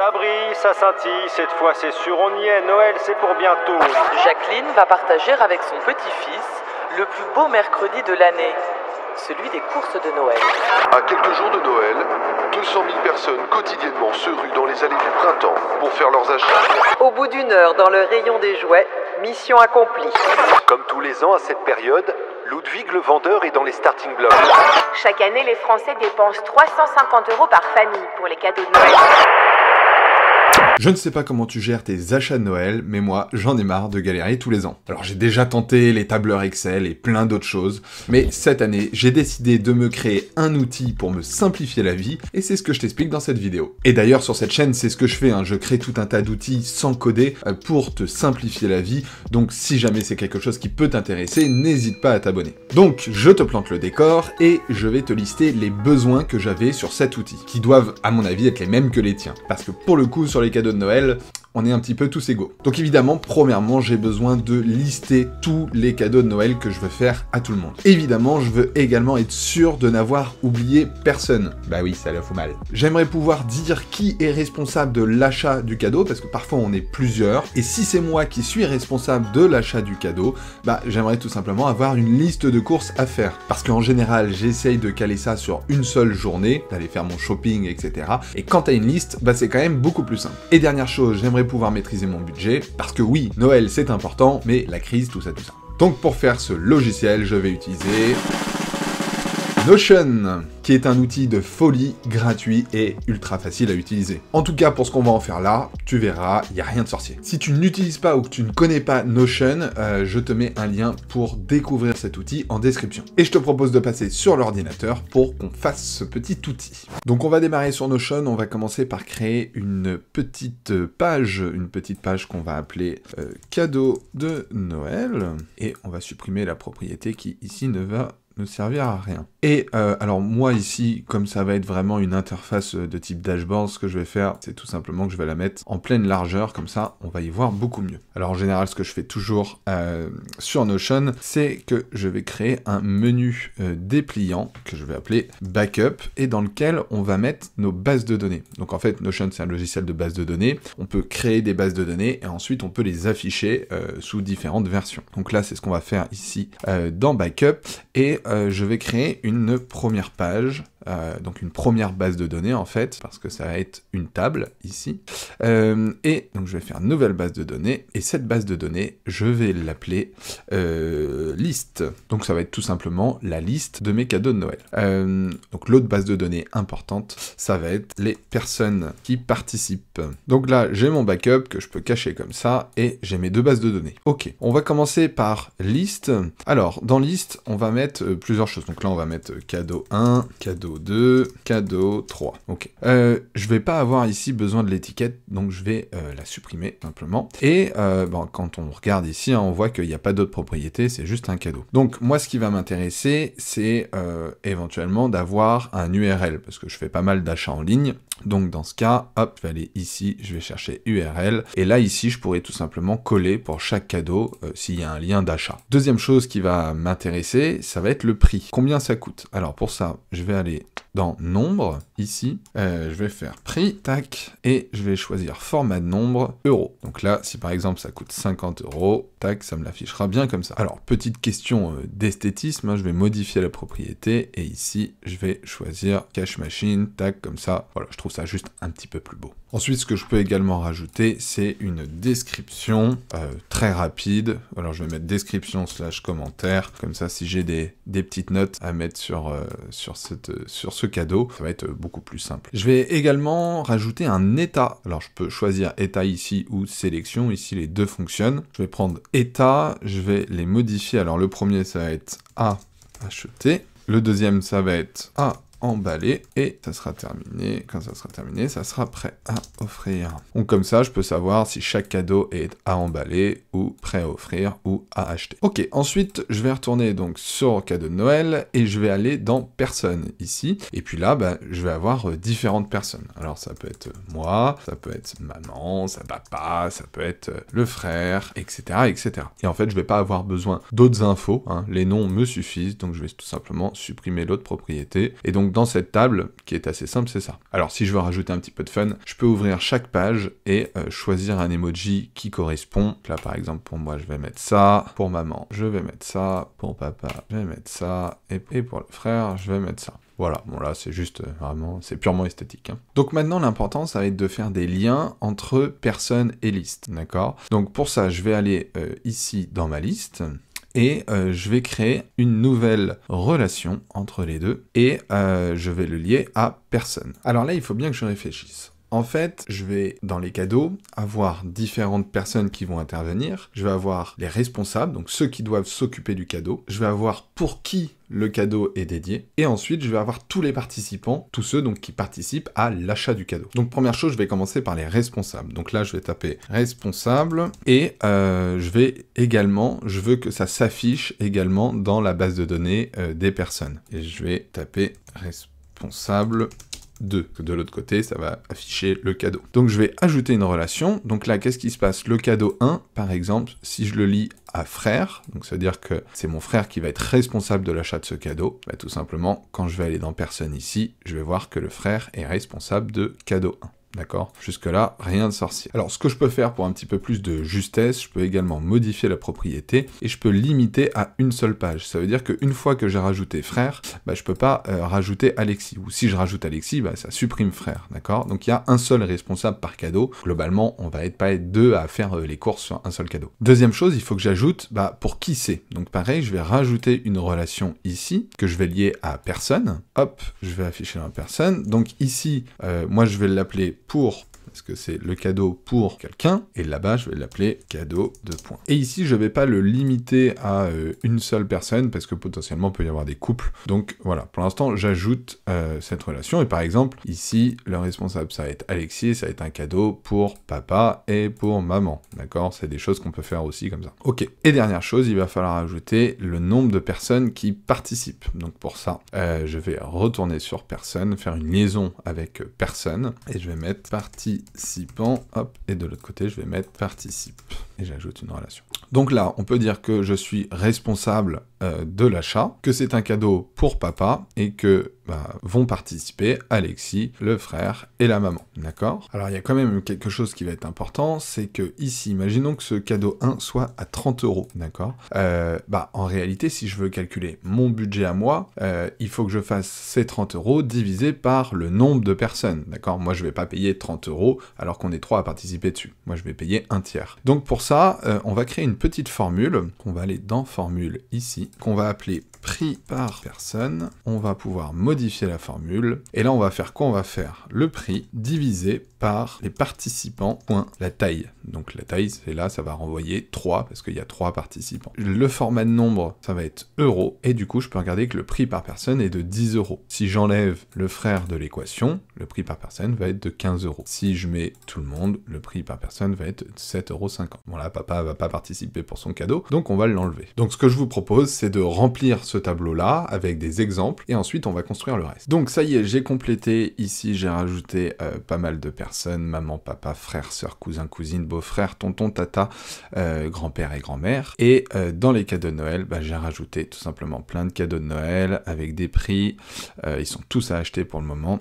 Ça brille, ça scintille, cette fois c'est sûr, on y est, Noël c'est pour bientôt. Jacqueline va partager avec son petit-fils le plus beau mercredi de l'année, celui des courses de Noël. À quelques jours de Noël, 200 000 personnes quotidiennement se ruent dans les allées du printemps pour faire leurs achats. Au bout d'une heure, dans le rayon des jouets, mission accomplie. Comme tous les ans à cette période, Ludwig le vendeur est dans les starting blocks. Chaque année, les Français dépensent 350 euros par famille pour les cadeaux de Noël. Je ne sais pas comment tu gères tes achats de Noël, mais moi, j'en ai marre de galérer tous les ans. Alors j'ai déjà tenté les tableurs Excel et plein d'autres choses, mais cette année, j'ai décidé de me créer un outil pour me simplifier la vie, et c'est ce que je t'explique dans cette vidéo. Et d'ailleurs, sur cette chaîne, c'est ce que je fais, hein. je crée tout un tas d'outils sans coder euh, pour te simplifier la vie, donc si jamais c'est quelque chose qui peut t'intéresser, n'hésite pas à t'abonner. Donc, je te plante le décor, et je vais te lister les besoins que j'avais sur cet outil, qui doivent, à mon avis, être les mêmes que les tiens, parce que pour le coup, sur les cadeaux de Noël, on est un petit peu tous égaux. Donc évidemment, premièrement, j'ai besoin de lister tous les cadeaux de Noël que je veux faire à tout le monde. Évidemment, je veux également être sûr de n'avoir oublié personne. Bah oui, ça le fout mal. J'aimerais pouvoir dire qui est responsable de l'achat du cadeau, parce que parfois on est plusieurs, et si c'est moi qui suis responsable de l'achat du cadeau, bah j'aimerais tout simplement avoir une liste de courses à faire. Parce qu'en général, j'essaye de caler ça sur une seule journée, d'aller faire mon shopping, etc. Et quand t'as une liste, bah c'est quand même beaucoup plus simple. Et dernière chose, j'aimerais pouvoir maîtriser mon budget, parce que oui, Noël c'est important, mais la crise, tout ça, tout ça. Donc pour faire ce logiciel, je vais utiliser Notion est un outil de folie, gratuit et ultra facile à utiliser. En tout cas, pour ce qu'on va en faire là, tu verras, il n'y a rien de sorcier. Si tu n'utilises pas ou que tu ne connais pas Notion, euh, je te mets un lien pour découvrir cet outil en description. Et je te propose de passer sur l'ordinateur pour qu'on fasse ce petit outil. Donc on va démarrer sur Notion, on va commencer par créer une petite page, une petite page qu'on va appeler euh, cadeau de Noël. Et on va supprimer la propriété qui ici ne va servir à rien. Et euh, alors moi ici, comme ça va être vraiment une interface euh, de type dashboard, ce que je vais faire, c'est tout simplement que je vais la mettre en pleine largeur, comme ça on va y voir beaucoup mieux. Alors en général, ce que je fais toujours euh, sur Notion, c'est que je vais créer un menu dépliant que je vais appeler backup et dans lequel on va mettre nos bases de données. Donc en fait, Notion c'est un logiciel de base de données. On peut créer des bases de données et ensuite on peut les afficher sous différentes versions. Donc là, c'est ce qu'on va faire ici dans backup et euh, je vais créer une première page euh, donc une première base de données en fait, parce que ça va être une table ici. Euh, et donc je vais faire une nouvelle base de données, et cette base de données, je vais l'appeler euh, liste. Donc ça va être tout simplement la liste de mes cadeaux de Noël. donc l'autre base de données importante, ça va être les personnes qui participent. Donc là, j'ai mon backup que je peux cacher comme ça, et j'ai mes deux bases de données. Ok, on va commencer par liste. Alors, dans liste, on va mettre plusieurs choses. Donc là, on va mettre cadeau 1, cadeau 2, cadeau 3. Ok. Euh, je vais pas avoir ici besoin de l'étiquette, donc je vais euh, la supprimer simplement. Et euh, ben, quand on regarde ici, hein, on voit qu'il n'y a pas d'autres propriétés, c'est juste un cadeau. Donc moi, ce qui va m'intéresser, c'est euh, éventuellement d'avoir un URL, parce que je fais pas mal d'achats en ligne, donc dans ce cas, hop, je vais aller ici, je vais chercher URL, et là ici, je pourrais tout simplement coller pour chaque cadeau euh, s'il y a un lien d'achat. Deuxième chose qui va m'intéresser, ça va être le prix. Combien ça coûte Alors pour ça, je vais aller dans nombre, ici, euh, je vais faire prix, tac, et je vais choisir format de nombre, euros. Donc là, si par exemple ça coûte 50 euros, tac, ça me l'affichera bien comme ça. Alors, petite question euh, d'esthétisme, hein, je vais modifier la propriété, et ici, je vais choisir cash machine, tac, comme ça. Voilà, je trouve juste un petit peu plus beau. Ensuite, ce que je peux également rajouter, c'est une description euh, très rapide. Alors, je vais mettre description slash commentaire. Comme ça, si j'ai des, petites notes à mettre sur, euh, sur, cette, sur ce cadeau, ça va être beaucoup plus simple. Je vais également rajouter un état. Alors, je peux choisir état ici ou sélection. Ici, les deux fonctionnent. Je vais prendre état, je vais les modifier. Alors, le premier, ça va être à acheter. Le deuxième, ça va être à emballer et ça sera terminé. Quand ça sera terminé, ça sera prêt à offrir. Donc comme ça, je peux savoir si chaque cadeau est à emballer ou prêt à offrir ou à acheter. Ok, ensuite, je vais retourner donc sur cadeau de Noël et je vais aller dans personne ici. Et puis là, ben, je vais avoir euh, différentes personnes. Alors ça peut être moi, ça peut être maman, ça papa, ça peut être euh, le frère, etc., etc. Et en fait, je vais pas avoir besoin d'autres infos. Hein. Les noms me suffisent, donc je vais tout simplement supprimer l'autre propriété. Et donc dans cette table, qui est assez simple, c'est ça. Alors si je veux rajouter un petit peu de fun, je peux ouvrir chaque page et euh, choisir un emoji qui correspond. Là par exemple pour moi je vais mettre ça, pour maman je vais mettre ça, pour papa je vais mettre ça, et, pour le frère je vais mettre ça. Voilà, bon là c'est juste euh, vraiment, c'est purement esthétique. Hein. Donc maintenant l'important ça va être de faire des liens entre personnes et listes, d'accord Donc pour ça je vais aller euh, ici dans ma liste, et euh, je vais créer une nouvelle relation entre les deux et euh, je vais le lier à personne. Alors là, il faut bien que je réfléchisse. En fait, je vais, dans les cadeaux, avoir différentes personnes qui vont intervenir. Je vais avoir les responsables, donc ceux qui doivent s'occuper du cadeau. Je vais avoir pour qui le cadeau est dédié. Et ensuite, je vais avoir tous les participants, tous ceux donc qui participent à l'achat du cadeau. Donc première chose, je vais commencer par les responsables. Donc là, je vais taper responsable et euh, je vais également, je veux que ça s'affiche également dans la base de données euh, des personnes. Et je vais taper responsable 2. De l'autre côté, ça va afficher le cadeau. Donc je vais ajouter une relation. Donc là, qu'est-ce qui se passe Le cadeau 1, par exemple, si je le lis à frère, donc ça veut dire que c'est mon frère qui va être responsable de l'achat de ce cadeau, bah, tout simplement, quand je vais aller dans personne ici, je vais voir que le frère est responsable de cadeau 1. D'accord Jusque-là, rien de sorcier. Alors, ce que je peux faire pour un petit peu plus de justesse, je peux également modifier la propriété et je peux limiter à une seule page. Ça veut dire qu'une fois que j'ai rajouté frère, bah, je peux pas euh, rajouter Alexis. Ou si je rajoute Alexis, bah, ça supprime frère. D'accord Donc, il y a un seul responsable par cadeau. Globalement, on va être pas être deux à faire euh, les courses sur un seul cadeau. Deuxième chose, il faut que j'ajoute bah, pour qui c'est. Donc, pareil, je vais rajouter une relation ici que je vais lier à personne. Hop, je vais afficher la personne. Donc, ici, euh, moi, je vais l'appeler pour parce que c'est le cadeau pour quelqu'un, et là-bas je vais l'appeler cadeau de points. Et ici je ne vais pas le limiter à euh, une seule personne, parce que potentiellement il peut y avoir des couples. Donc voilà, pour l'instant j'ajoute euh, cette relation, et par exemple ici le responsable ça va être Alexis, ça va être un cadeau pour papa et pour maman, d'accord C'est des choses qu'on peut faire aussi comme ça. Ok, et dernière chose, il va falloir ajouter le nombre de personnes qui participent. Donc pour ça, euh, je vais retourner sur personne, faire une liaison avec personne, et je vais mettre partie participant. Hop, et de l'autre côté, je vais mettre participe. Et j'ajoute une relation. Donc là, on peut dire que je suis responsable euh, de l'achat, que c'est un cadeau pour papa et que bah, vont participer Alexis, le frère et la maman. D'accord Alors il y a quand même quelque chose qui va être important, c'est que ici, imaginons que ce cadeau 1 soit à 30 euros. D'accord euh, Bah en réalité, si je veux calculer mon budget à moi, euh, il faut que je fasse ces 30 euros divisé par le nombre de personnes. D'accord Moi je vais pas payer 30 euros alors qu'on est trois à participer dessus. Moi je vais payer un tiers. Donc pour ça, on va créer une petite formule qu'on va aller dans formule ici, qu'on va appeler prix par personne. On va pouvoir modifier la formule. Et là, on va faire quoi On va faire le prix divisé par les participants, point la taille. Donc la taille, c'est là, ça va renvoyer 3 parce qu'il y a 3 participants. Le format de nombre, ça va être euros. Et du coup, je peux regarder que le prix par personne est de 10 euros. Si j'enlève le frère de l'équation, le prix par personne va être de 15 euros. Si je mets tout le monde, le prix par personne va être de 7,50 euros. Bon là, papa va pas participer pour son cadeau, donc on va l'enlever. Donc ce que je vous propose, c'est de remplir ce tableau-là avec des exemples, et ensuite on va construire le reste. Donc ça y est, j'ai complété, ici j'ai rajouté euh, pas mal de personnes, maman, papa, frère, soeur, cousin, cousine, beau-frère, tonton, tata, euh, grand-père et grand-mère, et euh, dans les cadeaux de Noël, bah, j'ai rajouté tout simplement plein de cadeaux de Noël, avec des prix, ils sont tous à acheter pour le moment,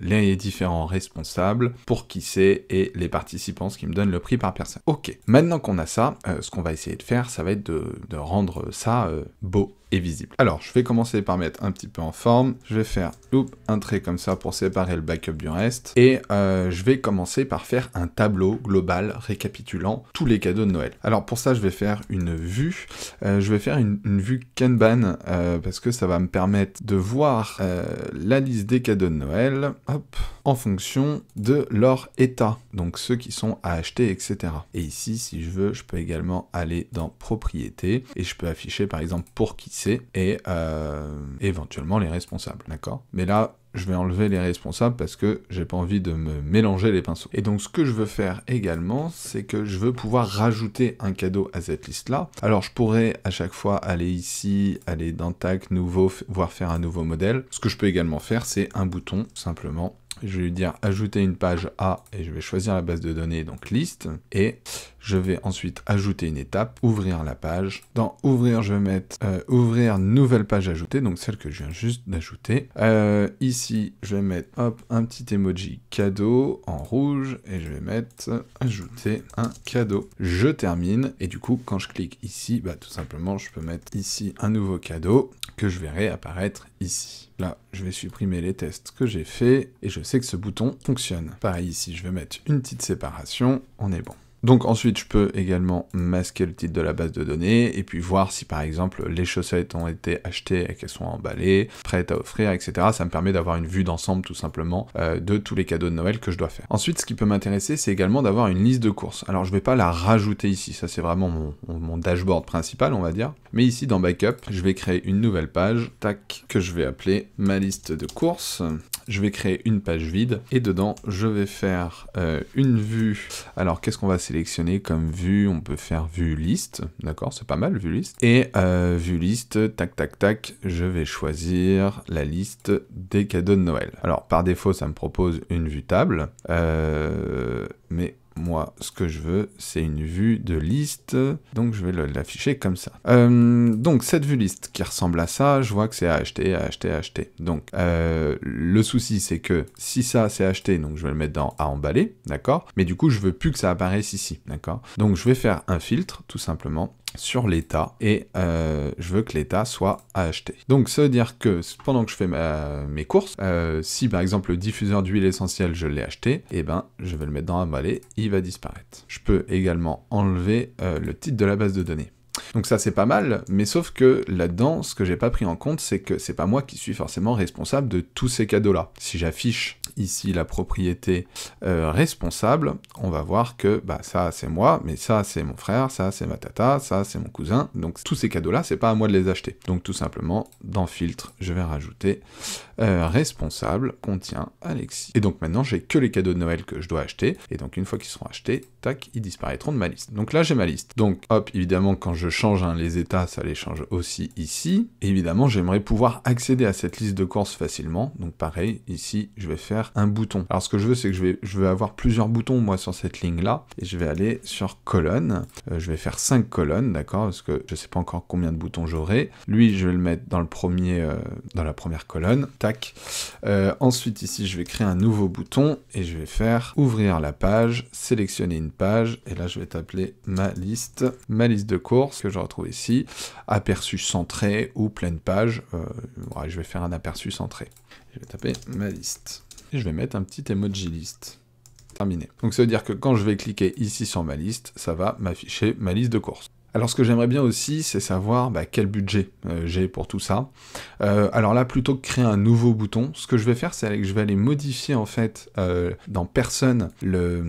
les différents responsables pour qui c'est et les participants, ce qui me donne le prix par personne. Ok, maintenant qu'on a ça, ce qu'on va essayer de faire, ça va être de, de rendre ça euh, beau visible. Alors, je vais commencer par mettre un petit peu en forme. Je vais faire un trait comme ça pour séparer le backup du reste. Et euh, je vais commencer par faire un tableau global récapitulant tous les cadeaux de Noël. Alors pour ça, je vais faire une vue. Euh, je vais faire une, vue Kanban euh, parce que ça va me permettre de voir la liste des cadeaux de Noël en fonction de leur état. Donc ceux qui sont à acheter, etc. Et ici, si je veux, je peux également aller dans propriété et je peux afficher par exemple pour qui et euh, éventuellement les responsables, d'accord Mais là, je vais enlever les responsables parce que j'ai pas envie de me mélanger les pinceaux. Et donc ce que je veux faire également, c'est que je veux pouvoir rajouter un cadeau à cette liste là. Alors je pourrais à chaque fois aller ici, aller dans tag, nouveau, voir faire un nouveau modèle. Ce que je peux également faire, c'est un bouton simplement. Je vais lui dire ajouter une page à, et je vais choisir la base de données, donc liste. Et je vais ensuite ajouter une étape, ouvrir la page. Dans ouvrir, je vais mettre euh, ouvrir nouvelle page ajoutée, donc celle que je viens juste d'ajouter. Euh, ici, je vais mettre hop, un petit emoji cadeau en rouge et je vais mettre ajouter un cadeau. Je termine et du coup, quand je clique ici, bah, tout simplement, je peux mettre ici un nouveau cadeau que je verrai apparaître ici. Là, je vais supprimer les tests que j'ai fait et je sais que ce bouton fonctionne. Pareil ici, je vais mettre une petite séparation. On est bon. Donc ensuite, je peux également masquer le titre de la base de données et puis voir si par exemple les chaussettes ont été achetées et qu'elles sont emballées, prêtes à offrir, etc. Ça me permet d'avoir une vue d'ensemble tout simplement euh, de tous les cadeaux de Noël que je dois faire. Ensuite, ce qui peut m'intéresser, c'est également d'avoir une liste de courses. Alors je vais pas la rajouter ici, ça c'est vraiment mon, mon dashboard principal, on va dire. Mais ici dans Backup, je vais créer une nouvelle page, tac, que je vais appeler ma liste de courses je vais créer une page vide et dedans je vais faire euh, une vue. Alors qu'est-ce qu'on va sélectionner comme vue On peut faire vue liste, d'accord C'est pas mal vue liste. Et euh, vue liste, tac tac tac, je vais choisir la liste des cadeaux de Noël. Alors par défaut ça me propose une vue table, euh, mais moi, ce que je veux, c'est une vue de liste. Donc, je vais l'afficher comme ça. Euh, donc, cette vue liste qui ressemble à ça, je vois que c'est à acheter, à acheter, à acheter. Donc, euh, le souci, c'est que si ça, c'est acheté, donc je vais le mettre dans à emballer, d'accord Mais du coup, je veux plus que ça apparaisse ici, d'accord Donc, je vais faire un filtre, tout simplement sur l'État et euh, je veux que l'État soit acheté. acheter. Donc ça veut dire que pendant que je fais mes courses, euh, si par exemple le diffuseur d'huile essentielle je l'ai acheté, et eh ben je vais le mettre dans un balai, il va disparaître. Je peux également enlever euh, le titre de la base de données. Donc ça c'est pas mal, mais sauf que là-dedans, ce que j'ai pas pris en compte, c'est que c'est pas moi qui suis forcément responsable de tous ces cadeaux-là. Si j'affiche ici la propriété euh, responsable, on va voir que bah, ça c'est moi, mais ça c'est mon frère, ça c'est ma tata, ça c'est mon cousin. Donc tous ces cadeaux-là, c'est pas à moi de les acheter. Donc tout simplement, dans filtre, je vais rajouter euh, responsable contient Alexis. Et donc maintenant, j'ai que les cadeaux de Noël que je dois acheter. Et donc une fois qu'ils seront achetés, tac, ils disparaîtront de ma liste. Donc là, j'ai ma liste. Donc hop, évidemment, quand je change hein, les états, ça les change aussi ici. évidemment, j'aimerais pouvoir accéder à cette liste de courses facilement. Donc pareil, ici, je vais faire un bouton. Alors ce que je veux, c'est que je vais, avoir plusieurs boutons moi sur cette ligne-là, et je vais aller sur colonne, euh, je vais faire cinq colonnes, d'accord, parce que je sais pas encore combien de boutons j'aurai. Lui, je vais le mettre dans le premier, euh, dans la première colonne, tac. Euh, ensuite ici, je vais créer un nouveau bouton, et je vais faire ouvrir la page, sélectionner une page, et là je vais t'appeler ma liste, ma liste de courses que je retrouve ici, aperçu centré ou pleine page, je vais faire un aperçu centré. Je vais taper ma liste je vais mettre un petit emoji list. Terminé. Donc ça veut dire que quand je vais cliquer ici sur ma liste, ça va m'afficher ma liste de courses. Alors ce que j'aimerais bien aussi, c'est savoir bah, quel budget euh, j'ai pour tout ça. Euh, alors là, plutôt que créer un nouveau bouton, ce que je vais faire, c'est que je vais aller modifier en fait euh, dans personne le,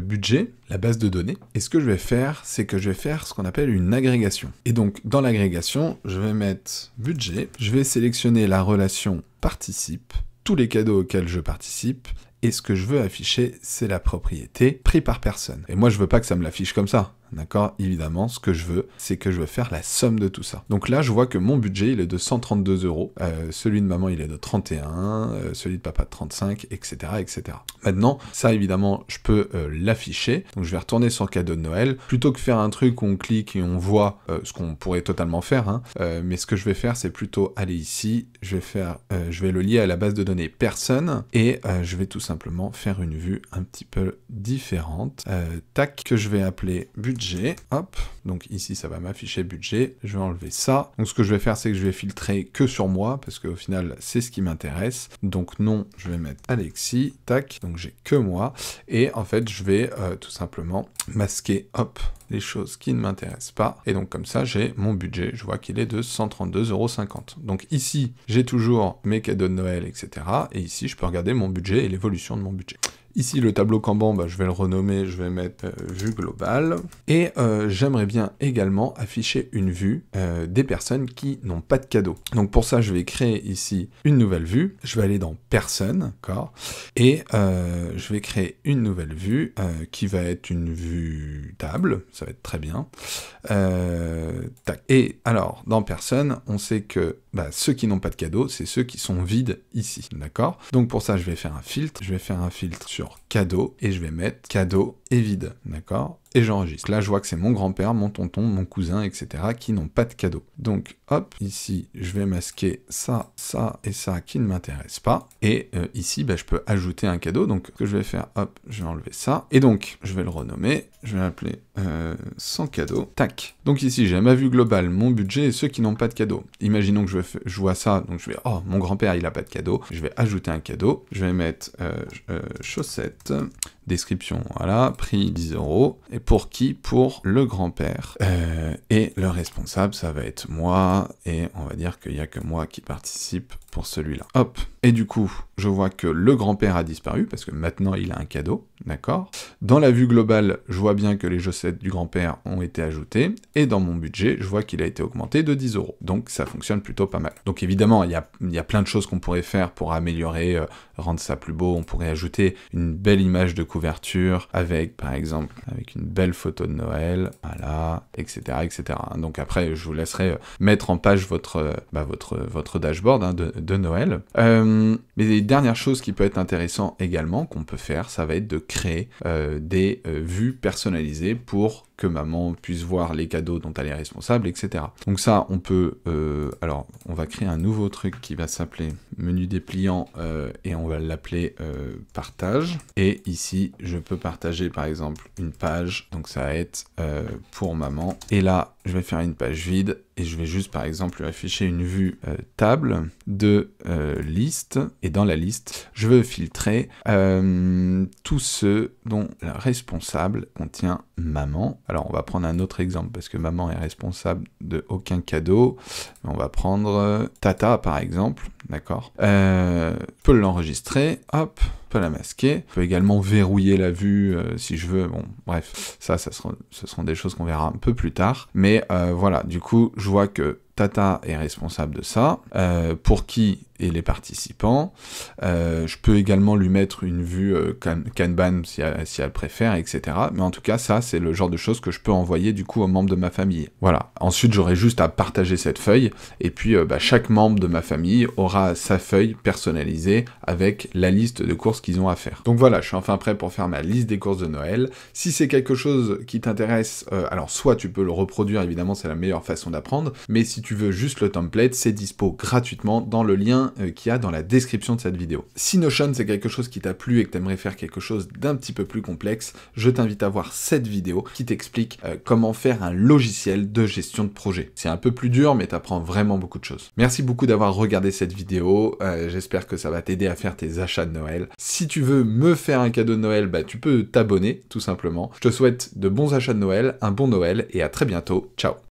budget, la base de données. Et ce que je vais faire, c'est que je vais faire ce qu'on appelle une agrégation. Et donc dans l'agrégation, je vais mettre budget, je vais sélectionner la relation participe tous les cadeaux auxquels je participe, et ce que je veux afficher, c'est la propriété, pris par personne. Et moi, je veux pas que ça me l'affiche comme ça. D'accord Évidemment, ce que je veux, c'est que je veux faire la somme de tout ça. Donc là, je vois que mon budget, il est de 132 euros. Euh, celui de maman, il est de 31. Euh, celui de papa de 35, etc. etc. Maintenant, ça, évidemment, je peux euh, l'afficher. Donc, je vais retourner sur cadeau de Noël. Plutôt que faire un truc où on clique et on voit ce qu'on pourrait totalement faire, hein, mais ce que je vais faire, c'est plutôt aller ici. Je vais, faire, je vais le lier à la base de données personne et je vais tout simplement faire une vue un petit peu différente. tac, que je vais appeler budget Hop. Donc ici, ça va m'afficher budget. Je vais enlever ça. Donc ce que je vais faire, c'est que je vais filtrer que sur moi, parce qu'au final, c'est ce qui m'intéresse. Donc non, je vais mettre Alexis. Tac. Donc j'ai que moi. Et en fait, je vais euh, tout simplement masquer, hop, les choses qui ne m'intéressent pas. Et donc comme ça, j'ai mon budget. Je vois qu'il est de 132,50€. Donc ici, j'ai toujours mes cadeaux de Noël, etc. Et ici, je peux regarder mon budget et l'évolution de mon budget. Ici, le tableau Kanban, bah, je vais le renommer, je vais mettre euh, vue globale. Et euh, j'aimerais bien également afficher une vue euh, des personnes qui n'ont pas de cadeau. Donc pour ça, je vais créer ici une nouvelle vue. Je vais aller dans personne, d'accord Et je vais créer une nouvelle vue qui va être une vue table. Ça va être très bien. Et alors, dans personne, on sait que bah, ceux qui n'ont pas de cadeau, c'est ceux qui sont vides ici, d'accord Donc pour ça, je vais faire un filtre, je vais faire un filtre sur cadeau, et je vais mettre cadeau et vide, d'accord et j'enregistre. Là, je vois que c'est mon grand-père, mon tonton, mon cousin, etc., qui n'ont pas de cadeau. Donc, hop, ici, je vais masquer ça, ça et ça qui ne m'intéresse pas. Et euh, ici, bah, je peux ajouter un cadeau. Donc, ce que je vais faire, hop, je vais enlever ça. Et donc, je vais le renommer. Je vais l'appeler euh, sans cadeau. Tac. Donc ici, j'ai ma vue globale, mon budget et ceux qui n'ont pas de cadeau. Imaginons que je, vois ça. Donc, je vais, oh, mon grand-père, il n'a pas de cadeau. Je vais ajouter un cadeau. Je vais mettre euh, chaussette. chaussettes Description, voilà, prix 10 euros. Et pour qui Pour le grand-père. Euh, et le responsable, ça va être moi, et on va dire qu'il n'y a que moi qui participe celui-là. Hop. Et du coup, je vois que le grand-père a disparu, parce que maintenant il a un cadeau, d'accord Dans la vue globale, je vois bien que les chaussettes du grand-père ont été ajoutés et dans mon budget, je vois qu'il a été augmenté de 10 euros. Donc ça fonctionne plutôt pas mal. Donc évidemment, il y a, y plein de choses qu'on pourrait faire pour améliorer, euh, rendre ça plus beau. On pourrait ajouter une belle image de couverture avec, par exemple, avec une belle photo de Noël, voilà, etc., etc. Donc après, je vous laisserai euh, mettre en page votre, euh, bah, votre, votre dashboard hein, de, de Noël. Euh, mais les dernières choses qui peut être intéressant également qu'on peut faire, ça va être de créer euh, des euh, vues personnalisées pour que maman puisse voir les cadeaux dont elle est responsable, etc. Donc ça, on peut... Euh, alors, on va créer un nouveau truc qui va s'appeler menu dépliant euh, et on va l'appeler euh, partage. Et ici, je peux partager par exemple une page. Donc ça va être euh, pour maman. Et là, je vais faire une page vide et je vais juste par exemple lui afficher une vue table de liste et dans la liste je veux filtrer tous ceux dont la responsable contient maman alors, on va prendre un autre exemple parce que maman est responsable de aucun cadeau. On va prendre euh, Tata par exemple, d'accord euh, Je l'enregistrer, hop, je la masquer. Je peux également verrouiller la vue euh, si je veux. Bon, bref, ça, ça sera, ce seront des choses qu'on verra un peu plus tard. Mais euh, voilà, du coup, je vois que Tata est responsable de ça. pour qui et les participants. Euh, je peux également lui mettre une vue euh, Kanban si elle, préfère, etc. Mais en tout cas, ça, c'est le genre de choses que je peux envoyer du coup aux membres de ma famille. Voilà. Ensuite, j'aurai juste à partager cette feuille, et puis euh, bah, chaque membre de ma famille aura sa feuille personnalisée avec la liste de courses qu'ils ont à faire. Donc voilà, je suis enfin prêt pour faire ma liste des courses de Noël. Si c'est quelque chose qui t'intéresse, alors soit tu peux le reproduire, évidemment, c'est la meilleure façon d'apprendre, mais si tu veux juste le template, c'est dispo gratuitement dans le lien euh, qui a dans la description de cette vidéo. Si Notion c'est quelque chose qui t'a plu et que t'aimerais faire quelque chose d'un petit peu plus complexe, je t'invite à voir cette vidéo qui t'explique euh, comment faire un logiciel de gestion de projet. C'est un peu plus dur mais t'apprends vraiment beaucoup de choses. Merci beaucoup d'avoir regardé cette vidéo, euh, j'espère que ça va t'aider à faire tes achats de Noël. Si tu veux me faire un cadeau de Noël, bah, tu peux t'abonner tout simplement. Je te souhaite de bons achats de Noël, un bon Noël et à très bientôt. Ciao